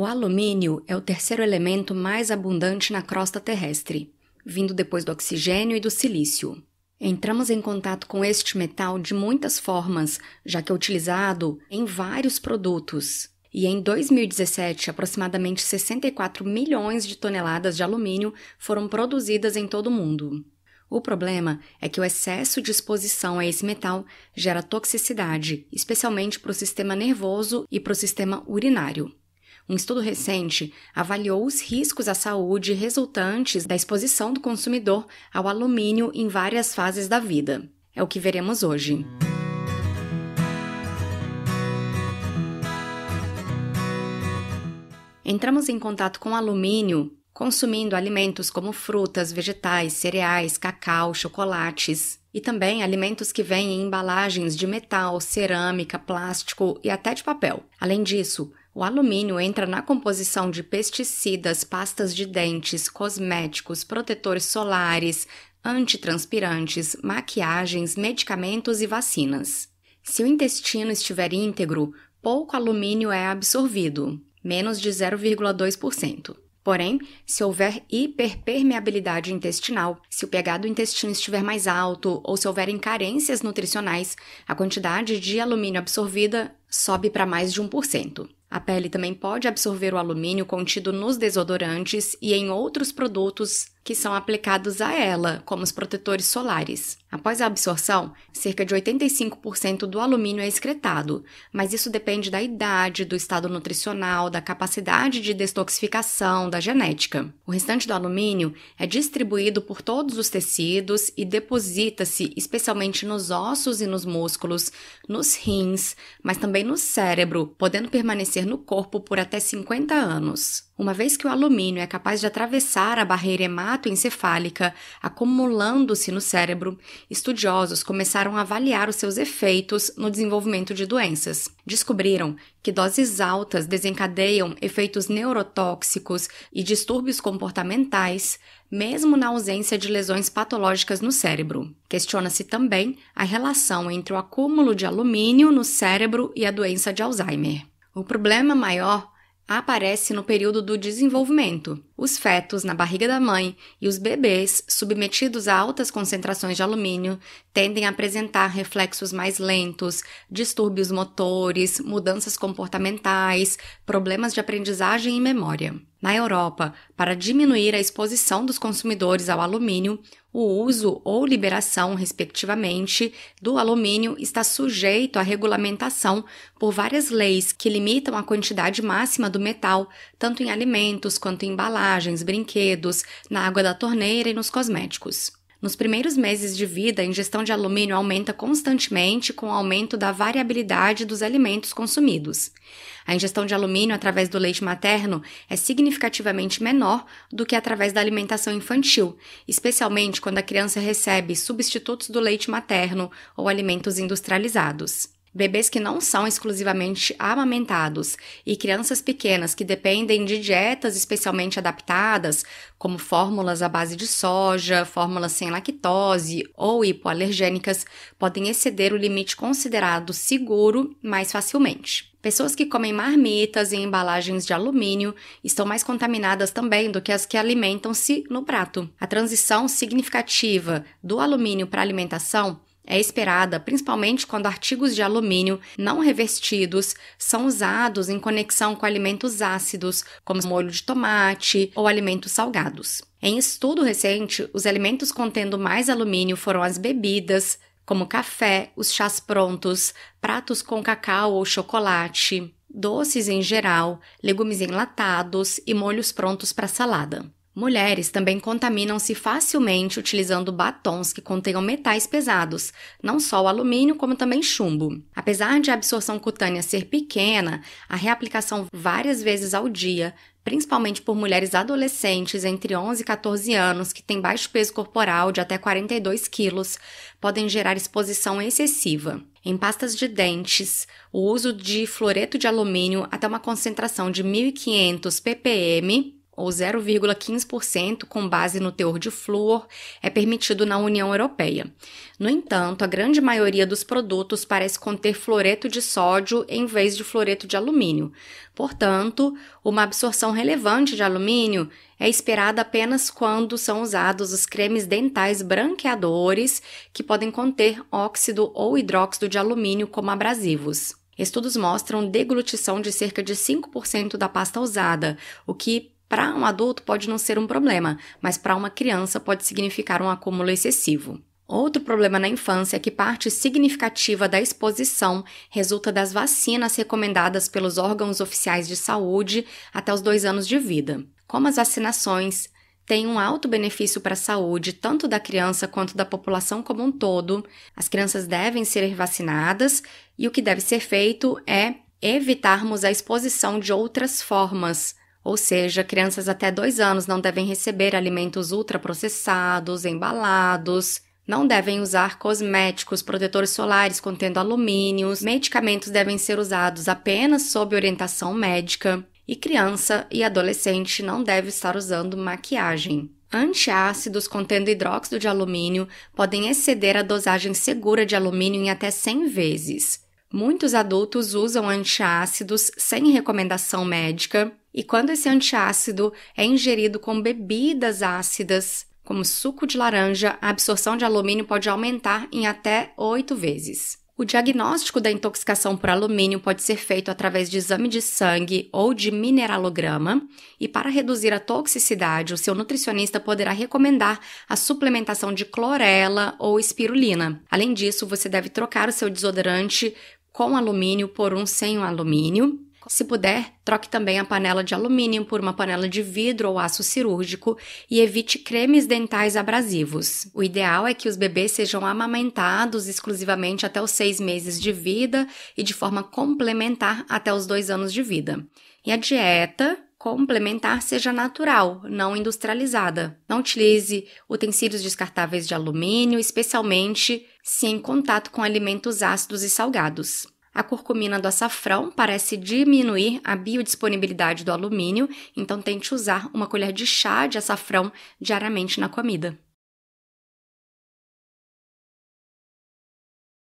O alumínio é o terceiro elemento mais abundante na crosta terrestre, vindo depois do oxigênio e do silício. Entramos em contato com este metal de muitas formas, já que é utilizado em vários produtos. E em 2017, aproximadamente 64 milhões de toneladas de alumínio foram produzidas em todo o mundo. O problema é que o excesso de exposição a esse metal gera toxicidade, especialmente para o sistema nervoso e para o sistema urinário. Um estudo recente avaliou os riscos à saúde resultantes da exposição do consumidor ao alumínio em várias fases da vida. É o que veremos hoje. Entramos em contato com alumínio consumindo alimentos como frutas, vegetais, cereais, cacau, chocolates e também alimentos que vêm em embalagens de metal, cerâmica, plástico e até de papel. Além disso, o alumínio entra na composição de pesticidas, pastas de dentes, cosméticos, protetores solares, antitranspirantes, maquiagens, medicamentos e vacinas. Se o intestino estiver íntegro, pouco alumínio é absorvido, menos de 0,2%. Porém, se houver hiperpermeabilidade intestinal, se o pH do intestino estiver mais alto ou se houverem carências nutricionais, a quantidade de alumínio absorvida sobe para mais de 1%. A pele também pode absorver o alumínio contido nos desodorantes e em outros produtos que são aplicados a ela, como os protetores solares. Após a absorção, cerca de 85% do alumínio é excretado, mas isso depende da idade, do estado nutricional, da capacidade de detoxificação, da genética. O restante do alumínio é distribuído por todos os tecidos e deposita-se especialmente nos ossos e nos músculos, nos rins, mas também no cérebro, podendo permanecer no corpo por até 50 anos. Uma vez que o alumínio é capaz de atravessar a barreira hematoencefálica, acumulando-se no cérebro, estudiosos começaram a avaliar os seus efeitos no desenvolvimento de doenças. Descobriram que doses altas desencadeiam efeitos neurotóxicos e distúrbios comportamentais, mesmo na ausência de lesões patológicas no cérebro. Questiona-se também a relação entre o acúmulo de alumínio no cérebro e a doença de Alzheimer. O problema maior aparece no período do desenvolvimento. Os fetos na barriga da mãe e os bebês submetidos a altas concentrações de alumínio tendem a apresentar reflexos mais lentos, distúrbios motores, mudanças comportamentais, problemas de aprendizagem e memória. Na Europa, para diminuir a exposição dos consumidores ao alumínio, o uso ou liberação, respectivamente, do alumínio está sujeito à regulamentação por várias leis que limitam a quantidade máxima do metal, tanto em alimentos quanto em embalagens, brinquedos, na água da torneira e nos cosméticos. Nos primeiros meses de vida, a ingestão de alumínio aumenta constantemente com o aumento da variabilidade dos alimentos consumidos. A ingestão de alumínio através do leite materno é significativamente menor do que através da alimentação infantil, especialmente quando a criança recebe substitutos do leite materno ou alimentos industrializados. Bebês que não são exclusivamente amamentados e crianças pequenas que dependem de dietas especialmente adaptadas, como fórmulas à base de soja, fórmulas sem lactose ou hipoalergênicas, podem exceder o limite considerado seguro mais facilmente. Pessoas que comem marmitas em embalagens de alumínio estão mais contaminadas também do que as que alimentam-se no prato. A transição significativa do alumínio para alimentação é esperada principalmente quando artigos de alumínio não revestidos são usados em conexão com alimentos ácidos, como molho de tomate ou alimentos salgados. Em estudo recente, os alimentos contendo mais alumínio foram as bebidas, como café, os chás prontos, pratos com cacau ou chocolate, doces em geral, legumes enlatados e molhos prontos para salada. Mulheres também contaminam-se facilmente utilizando batons que contenham metais pesados, não só o alumínio, como também chumbo. Apesar de a absorção cutânea ser pequena, a reaplicação várias vezes ao dia, principalmente por mulheres adolescentes entre 11 e 14 anos que têm baixo peso corporal de até 42 quilos, podem gerar exposição excessiva. Em pastas de dentes, o uso de fluoreto de alumínio até uma concentração de 1.500 ppm ou 0,15% com base no teor de flúor, é permitido na União Europeia. No entanto, a grande maioria dos produtos parece conter fluoreto de sódio em vez de fluoreto de alumínio. Portanto, uma absorção relevante de alumínio é esperada apenas quando são usados os cremes dentais branqueadores, que podem conter óxido ou hidróxido de alumínio como abrasivos. Estudos mostram deglutição de cerca de 5% da pasta usada, o que para um adulto pode não ser um problema, mas para uma criança pode significar um acúmulo excessivo. Outro problema na infância é que parte significativa da exposição resulta das vacinas recomendadas pelos órgãos oficiais de saúde até os dois anos de vida. Como as vacinações têm um alto benefício para a saúde, tanto da criança quanto da população como um todo, as crianças devem ser vacinadas e o que deve ser feito é evitarmos a exposição de outras formas ou seja, crianças até 2 anos não devem receber alimentos ultraprocessados, embalados, não devem usar cosméticos, protetores solares contendo alumínios, medicamentos devem ser usados apenas sob orientação médica e criança e adolescente não deve estar usando maquiagem. Antiácidos contendo hidróxido de alumínio podem exceder a dosagem segura de alumínio em até 100 vezes. Muitos adultos usam antiácidos sem recomendação médica e quando esse antiácido é ingerido com bebidas ácidas, como suco de laranja, a absorção de alumínio pode aumentar em até oito vezes. O diagnóstico da intoxicação por alumínio pode ser feito através de exame de sangue ou de mineralograma, e para reduzir a toxicidade, o seu nutricionista poderá recomendar a suplementação de clorela ou espirulina. Além disso, você deve trocar o seu desodorante com alumínio por um sem alumínio se puder, troque também a panela de alumínio por uma panela de vidro ou aço cirúrgico e evite cremes dentais abrasivos. O ideal é que os bebês sejam amamentados exclusivamente até os seis meses de vida e de forma complementar até os dois anos de vida. E a dieta, complementar seja natural, não industrializada. Não utilize utensílios descartáveis de alumínio, especialmente se em contato com alimentos ácidos e salgados. A curcumina do açafrão parece diminuir a biodisponibilidade do alumínio, então tente usar uma colher de chá de açafrão diariamente na comida.